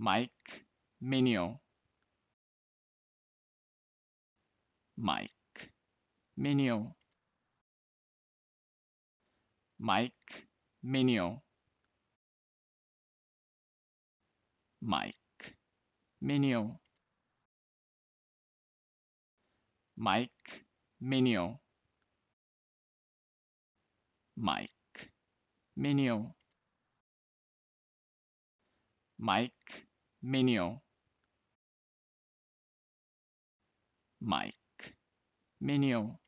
Mike Minio. Mike Minio. Mike Minio. Mike Minio. Mike Minio. Mike Minio. Mike menu mic menu